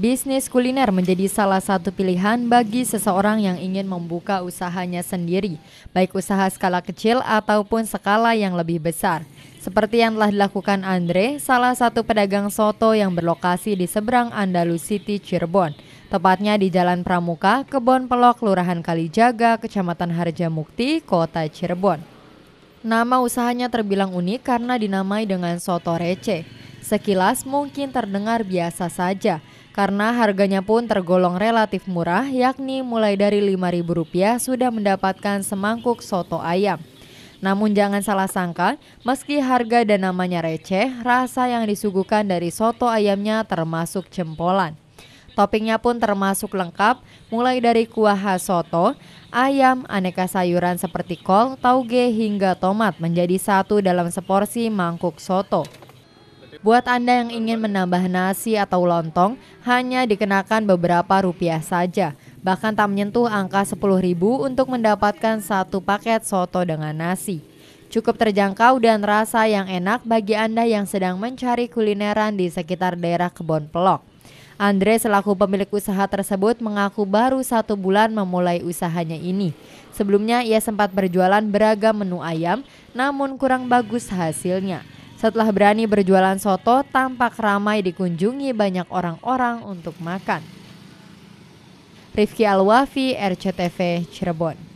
Bisnis kuliner menjadi salah satu pilihan bagi seseorang yang ingin membuka usahanya sendiri, baik usaha skala kecil ataupun skala yang lebih besar. Seperti yang telah dilakukan Andre, salah satu pedagang soto yang berlokasi di seberang Andalus City, Cirebon, tepatnya di Jalan Pramuka, Kebon Pelok, Kelurahan Kalijaga, Kecamatan Harjamukti, Kota Cirebon. Nama usahanya terbilang unik karena dinamai dengan soto receh. Sekilas mungkin terdengar biasa saja, karena harganya pun tergolong relatif murah yakni mulai dari Rp5.000 sudah mendapatkan semangkuk soto ayam. Namun jangan salah sangka, meski harga dan namanya receh, rasa yang disuguhkan dari soto ayamnya termasuk jempolan. Toppingnya pun termasuk lengkap, mulai dari kuah khas soto, ayam, aneka sayuran seperti kol, tauge, hingga tomat menjadi satu dalam seporsi mangkuk soto. Buat Anda yang ingin menambah nasi atau lontong, hanya dikenakan beberapa rupiah saja. Bahkan tak menyentuh angka 10 ribu untuk mendapatkan satu paket soto dengan nasi. Cukup terjangkau dan rasa yang enak bagi Anda yang sedang mencari kulineran di sekitar daerah Kebon Pelok. Andre selaku pemilik usaha tersebut mengaku baru satu bulan memulai usahanya ini. Sebelumnya ia sempat berjualan beragam menu ayam, namun kurang bagus hasilnya. Setelah berani berjualan soto, tampak ramai dikunjungi banyak orang-orang untuk makan. Rifki Alwafi, RCTV, Cirebon.